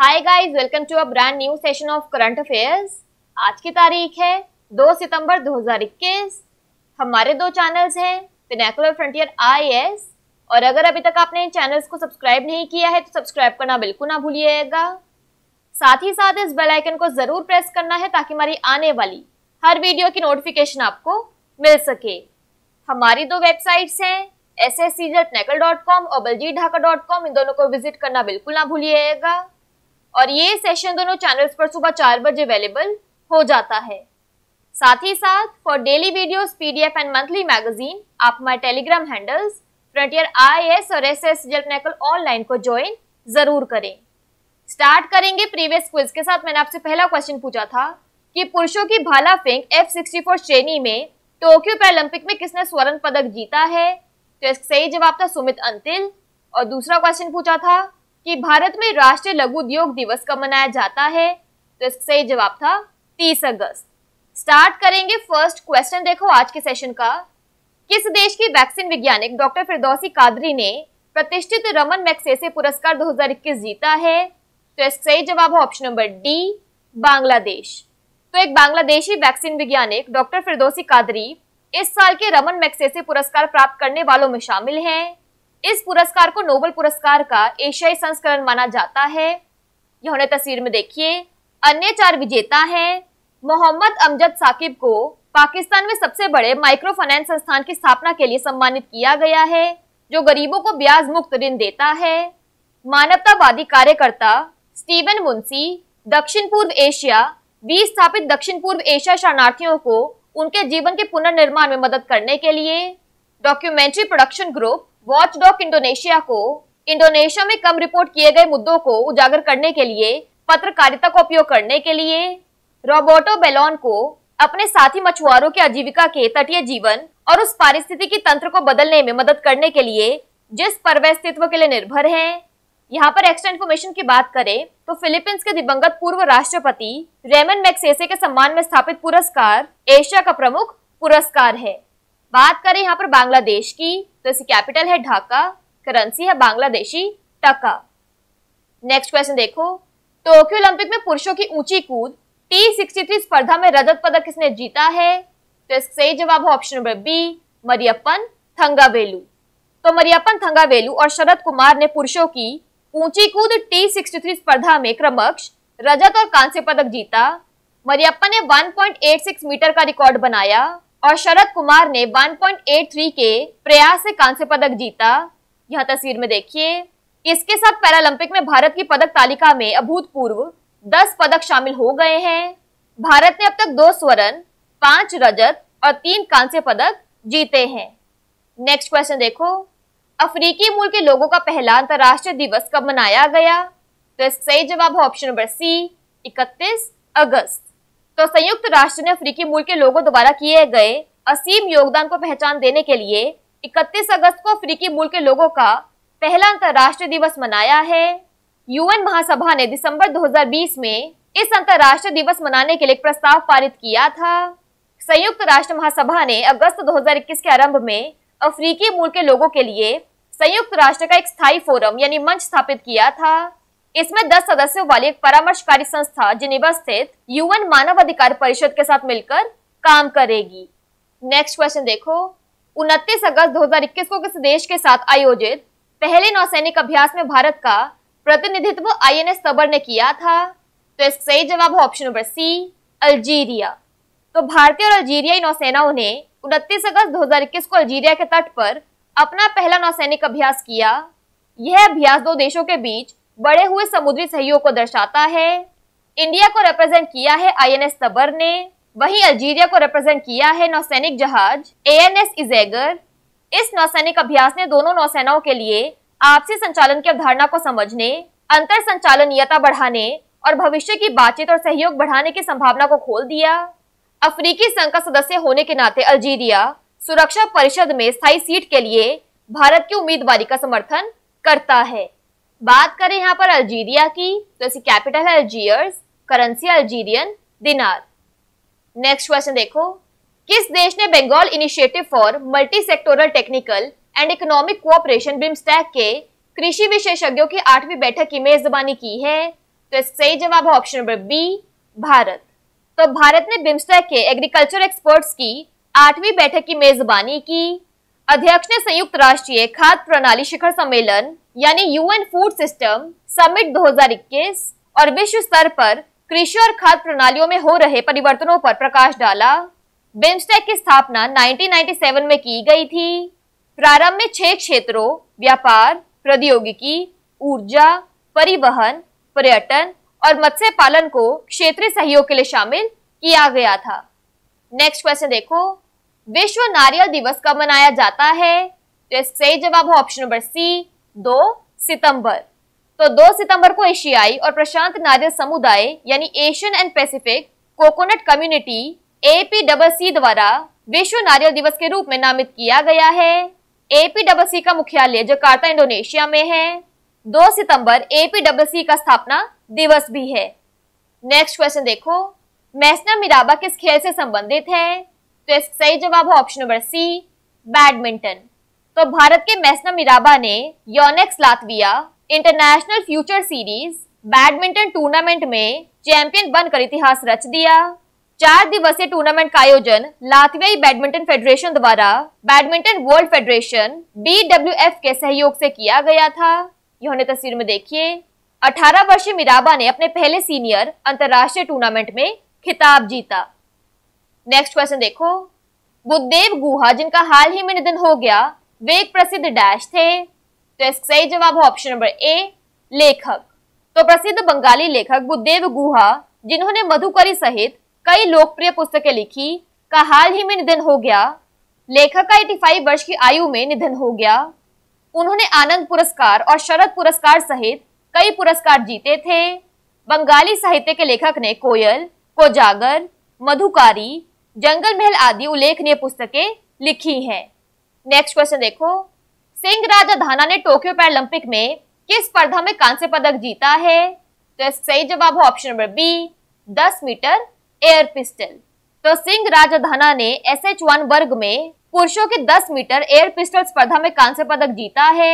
hi guys welcome to a brand new session of current affairs आज की तारीख है 2 सितंबर 2021 हमारे दो चैनल्स हैं पिनेकुलर फ्रंटियर आई और अगर अभी तक आपने इन चैनल्स को सब्सक्राइब नहीं किया है तो सब्सक्राइब करना बिल्कुल ना भूलिएगा साथ ही साथ इस बेल आइकन को ज़रूर प्रेस करना है ताकि हमारी आने वाली हर वीडियो की नोटिफिकेशन आपको मिल सके हमारी दो वेबसाइट्स हैं एस और बलजीत इन दोनों को विजिट करना बिल्कुल ना भूलिएगा और ये सेशन दोनों चैनल्स पर सुबह चार बजे अवेलेबल हो जाता है साथ ही साथ for daily videos PDF and monthly magazine आप हमारे टेलीग्राम हैंडल्स फ्रंटियर आईएएस और एसएस जेलपनेकल ऑनलाइन को ज्वाइन जरूर करें स्टार्ट करेंगे प्रीवियस क्विज के साथ मैंने आपसे पहला क्वेश्चन पूछा था कि पुरुषों की भाला फेंक एफ सिक्सटी फोर श्रेणी में टोक्यो पैरोलंपिक में किसने स्वर्ण पदक जीता है तो इसका सही जवाब था सुमित अंतिल और दूसरा क्वेश्चन पूछा था कि भारत में राष्ट्रीय लघु उद्योग दिवस कब मनाया जाता है तो इसका सही जवाब था 30 अगस्त स्टार्ट करेंगे फर्स्ट क्वेश्चन देखो आज के सेशन का किस देश की वैक्सीन वैज्ञानिक डॉक्टर फिरदौसी कादरी ने प्रतिष्ठित रमन मैक्सेसे पुरस्कार 2021 जीता है तो इसका सही जवाब है ऑप्शन नंबर डी बांग्लादेश तो एक बांग्लादेशी वैक्सीन वैज्ञानिक डॉक्टर फिरदौसी कादरी इस साल के रमन मैक्सेसे पुरस्कार प्राप्त करने वालों में शामिल हैं इस पुरस्कार को नोबल पुरस्कार का एशियाई संस्करण माना जाता है यह उन्हें तस्वीर में देखिए अन्य चार विजेता हैं मोहम्मद अमजद साकिब को पाकिस्तान में सबसे बड़े माइक्रो फाइनेंस संस्थान की स्थापना के लिए सम्मानित किया गया है जो गरीबों को ब्याज मुक्त ऋण देता है मानवतावादी कार्यकर्ता स्टीवन मुंसी दक्षिण पूर्व एशिया विस्थापित दक्षिण पूर्व एशिया शरणार्थियों को उनके जीवन के पुनर्निर्माण में मदद करने के लिए documentary production group Watchdoc Indonesia को इंडोनेशिया में कम रिपोर्ट किए गए मुद्दों को उजागर करने के लिए पत्रकारिता का उपयोग करने के लिए रोबोटो बेलोन को अपने साथी मछुआरों के आजीविका के तटीय जीवन और उस पारिस्थितिकी तंत्र को बदलने में मदद करने के लिए जिस पर अस्तित्व के लिए निर्भर है यहाँ पर एक्स्ट्रा इन्फॉर्मेशन की बात करें तो फिलीपींस के दिवंगत पूर्व राष्ट्रपति रेमन मैक्सेसे के सम्मान में स्थापित पुरस्कार एशिया का प्रमुख पुरस्कार है बात करें यहाँ पर बांग्लादेश की तो इसकी कैपिटल है ढाका करेंसी है बांग्लादेशी टका नेक्स्ट क्वेश्चन देखो टोक्यो ओलंपिक में पुरुषों की ऊंची कूद टी सिक्सटी स्पर्धा में रजत पदक किसने जीता है तो इसका सही जवाब है option number B Mariyappan Thangavelu तो मरियप्पन थंगावेलू और शरद कुमार ने पुरुषों की ऊंची कूद टी सिक्सटी स्पर्धा में क्रमक्ष रजत और कांस्य पदक जीता मरियप्पन ने 1.86 मीटर का रिकॉर्ड बनाया और शरद कुमार ने 1.83 के प्रयास से कांस्य पदक जीता यह तस्वीर में देखिए इसके साथ पैरालंपिक में भारत की पदक तालिका में अभूतपूर्व 10 पदक शामिल हो गए हैं भारत ने अब तक दो स्वर्ण पांच रजत और तीन कांस्य पदक जीते हैं नेक्स्ट क्वेश्चन देखो अफ्रीकी मूल के लोगों का पहला अंतर्राष्ट्रीय दिवस कब मनाया गया तो इसका सही जवाब है ऑप्शन नंबर सी इकतीस अगस्त तो संयुक्त राष्ट्र ने अफ्रीकी मूल के लोगों द्वारा किए गए असीम योगदान को पहचान देने के लिए 31 अगस्त को अफ्रीकी मूल के लोगों का पहला अंतर्राष्ट्रीय दिवस मनाया है यूएन महासभा ने दिसंबर 2020 में इस अंतर्राष्ट्रीय दिवस मनाने के लिए एक प्रस्ताव पारित किया था संयुक्त राष्ट्र महासभा ने अगस्त 2021 के आरंभ में अफ्रीकी मूल के लोगों के लिए संयुक्त राष्ट्र का एक स्थायी फोरम यानी मंच स्थापित किया था इसमें 10 सदस्यों वाली एक परामर्शकारी संस्था जिनेवा स्थित यूएन मानव अधिकार परिषद के साथ मिलकर काम करेगी नेक्स्ट क्वेश्चन देखो उनतीस अगस्त 2021 को किस देश के साथ आयोजित पहले नौसैनिक अभ्यास में भारत का प्रतिनिधित्व आईएनएस तबर ने किया था तो इसका सही जवाब है ऑप्शन नंबर सी अल्जीरिया तो भारतीय और अल्जीरियाई नौसेनाओं ने उनतीस अगस्त 2021 को अल्जीरिया के तट पर अपना पहला नौसैनिक अभ्यास किया यह अभ्यास दो देशों के बीच बढ़े हुए समुद्री सहयोग को दर्शाता है इंडिया को रिप्रेजेंट किया है आईएनएस तबर ने वहीं अल्जीरिया को रिप्रेजेंट किया है नौसैनिक जहाज एएनएस इजेगर इस नौसैनिक अभ्यास ने दोनों नौसेनाओं के लिए आपसी संचालन की अवधारणा को समझने अंतर संचालनीयता बढ़ाने और भविष्य की बातचीत और सहयोग बढ़ाने की संभावना को खोल दिया अफ्रीकी संघ का सदस्य होने के नाते अल्जीरिया सुरक्षा परिषद में स्थायी सीट के लिए भारत की उम्मीदवारी का समर्थन करता है बात करें यहाँ पर अल्जीरिया की तो ऐसी कैपिटल है Algiers currency Algerian dinar next question देखो किस देश ने Bengal initiative for multi sectoral technical and economic cooperation BIMSTEC के कृषि विशेषज्ञों की आठवीं बैठक की मेजबानी की है तो सही जवाब है ऑप्शन नंबर बी भारत तो भारत ने बिम्स्टेक के एग्रीकल्चर एक्सपर्ट्स की आठवीं बैठक की मेजबानी की अध्यक्ष ने संयुक्त राष्ट्रीय खाद्य प्रणाली शिखर सम्मेलन यानी यूएन फूड सिस्टम समिट 2021 और विश्व स्तर पर कृषि और खाद्य प्रणालियों में हो रहे परिवर्तनों पर प्रकाश डाला बिम्स्टेक की स्थापना 1997 में की गई थी प्रारंभ में छह क्षेत्रों व्यापार प्रौद्योगिकी ऊर्जा परिवहन पर्यटन और मत्स्य पालन को क्षेत्रीय सहयोग के लिए शामिल किया गया था नेक्स्ट क्वेश्चन देखो विश्व नारियल दिवस कब मनाया जाता है तो सही जवाब है ऑप्शन नंबर सी दो सितंबर तो दो सितंबर को एशियाई और प्रशांत नारियल समुदाय यानी Asian and Pacific coconut community APWC द्वारा विश्व नारियल दिवस के रूप में नामित किया गया है एपीडब्ल्यूसी का मुख्यालय जकार्ता इंडोनेशिया में है 2 सितंबर एपीडब्ल्यूसी का स्थापना दिवस भी है नेक्स्ट क्वेश्चन देखो मैसना मिराबा किस खेल से संबंधित है तो इसका सही जवाब है ऑप्शन नंबर सी बैडमिंटन तो भारत के मैसना मिराबा ने Yonex Latvia international future series badminton tournament में चैंपियन बनकर इतिहास रच दिया चार दिवसीय टूर्नामेंट का आयोजन लातवियाई बैडमिंटन फेडरेशन द्वारा बैडमिंटन वर्ल्ड फेडरेशन बी के सहयोग से किया गया था यह तस्वीर में देखिए 18 वर्षीय मिराबा ने अपने पहले सीनियर अंतरराष्ट्रीय टूर्नामेंट में खिताब जीता नेक्स्ट क्वेश्चन देखो बुद्धदेव गुहा जिनका हाल ही में निधन हो गया वे एक प्रसिद्ध डैश थे तो इसका सही जवाब है ऑप्शन नंबर ए लेखक तो प्रसिद्ध बंगाली लेखक बुद्धेव गुहा जिन्होंने मधुकरी सहित कई लोकप्रिय पुस्तकें लिखी का हाल ही में निधन हो गया लेखक का 85 वर्ष की आयु में निधन हो गया उन्होंने आनंद पुरस्कार और शरद पुरस्कार सहित कई पुरस्कार जीते थे बंगाली साहित्य के लेखक ने कोयल कोजागर मधुकारी जंगल महल आदि उल्लेखनीय पुस्तकें लिखी हैं नेक्स्ट क्वेश्चन देखो सिंह धाना ने टोक्यो पैरोलंपिक में किस स्पर्धा में कांस्य पदक जीता है तो सही जवाब है option number B 10 metre air pistol तो सिंह धाना ने एस एच वन वर्ग में पुरुषों के 10 मीटर एयर पिस्टल स्पर्धा में कांस्य पदक जीता है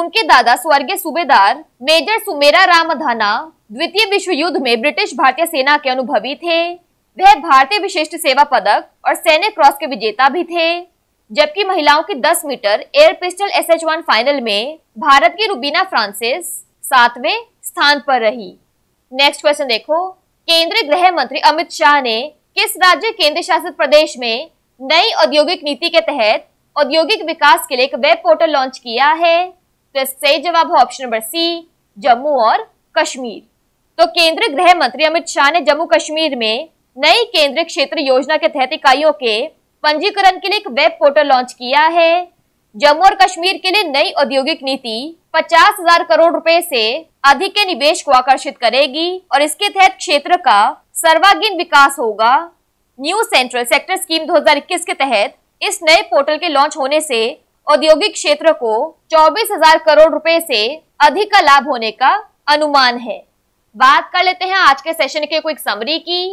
उनके दादा स्वर्गीय सूबेदार मेजर सुमेरा राम धाना द्वितीय विश्व युद्ध में ब्रिटिश भारतीय सेना के अनुभवी थे वह भारतीय विशिष्ट सेवा पदक और सैन्य क्रॉस के विजेता भी थे जबकि महिलाओं की 10 metre air pistol S H one final में भारत की रूबीना फ्रांसिस सातवें स्थान पर रही नेक्स्ट क्वेश्चन देखो केंद्रीय गृह मंत्री अमित शाह ने किस राज्य केंद्र शासित प्रदेश में नई औद्योगिक नीति के तहत औद्योगिक विकास के लिए एक वेब पोर्टल लॉन्च किया है तो सही जवाब है ऑप्शन नंबर सी जम्मू और कश्मीर तो केंद्रीय गृह मंत्री अमित शाह ने जम्मू कश्मीर में नई केंद्रीय क्षेत्र योजना के तहत इकाइयों के पंजीकरण के लिए एक वेब पोर्टल लॉन्च किया है जम्मू और कश्मीर के लिए नई औद्योगिक नीति पचास हजार करोड़ रुपए से अधिक के निवेश को आकर्षित करेगी और इसके तहत क्षेत्र का सर्वागीण विकास होगा न्यू सेंट्रल सेक्टर स्कीम 2021 के तहत इस नए पोर्टल के लॉन्च होने से औद्योगिक क्षेत्र को चौबीस हजार करोड़ रुपए से अधिक का लाभ होने का अनुमान है बात कर लेते हैं आज के सेशन के क्विक समरी की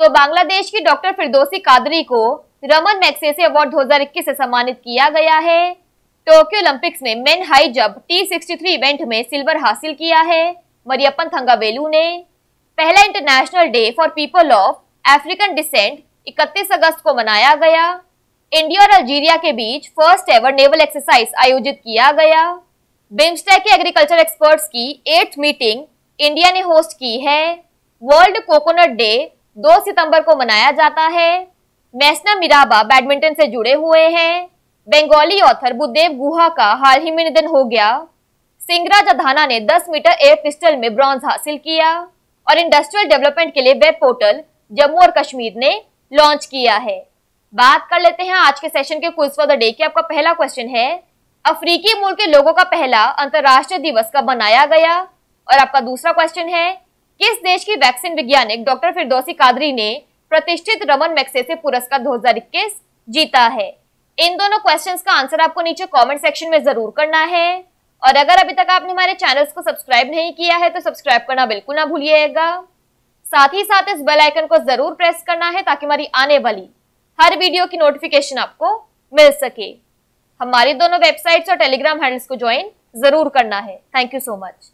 तो बांग्लादेश की डॉक्टर फिरदोसी कादरी को रमन मैक्सेसे अवार्ड 2021 से सम्मानित किया गया है टोक्यो ओलंपिक्स में men high jump T sixty event में सिल्वर हासिल किया है मरियपन थंगावेलू ने पहला international day for people of African descent 31 अगस्त को मनाया गया इंडिया और अल्जीरिया के बीच फर्स्ट एवर नेवल एक्सरसाइज आयोजित किया गया बिम्स्टेक के एग्रीकल्चर एक्सपर्ट्स की एट्थ मीटिंग इंडिया ने होस्ट की है वर्ल्ड कोकोनट डे 2 सितंबर को मनाया जाता है मैसना मिराबा बैडमिंटन से जुड़े हुए हैं बंगाली ऑथर बुद्धदेव गुहा का हाल ही में निधन हो गया सिंगराज अधाना ने 10 मीटर एयर पिस्टल में ब्रॉन्ज हासिल किया और इंडस्ट्रियल डेवलपमेंट के लिए वेब पोर्टल जम्मू और कश्मीर ने लॉन्च किया है बात कर लेते हैं आज के सेशन के कुल्स फॉर द डे की आपका पहला क्वेश्चन है अफ्रीकी मूल के लोगों का पहला अंतर्राष्ट्रीय दिवस कब मनाया गया और आपका दूसरा क्वेश्चन है किस देश की वैक्सीन वैज्ञानिक डॉक्टर फिरदौसी कादरी ने प्रतिष्ठित रमन मैक्से से पुरस्कार दो जीता है इन दोनों क्वेश्चन का आंसर आपको नीचे कॉमेंट सेक्शन में जरूर करना है और अगर अभी तक आपने हमारे चैनल्स को सब्सक्राइब नहीं किया है तो सब्सक्राइब करना बिल्कुल ना भूलिएगा साथ ही साथ इस बेल आइकन को जरूर प्रेस करना है ताकि हमारी आने वाली हर वीडियो की नोटिफिकेशन आपको मिल सके हमारी दोनों वेबसाइट्स और टेलीग्राम हैंडल्स को ज्वाइन जरूर करना है थैंक यू सो मच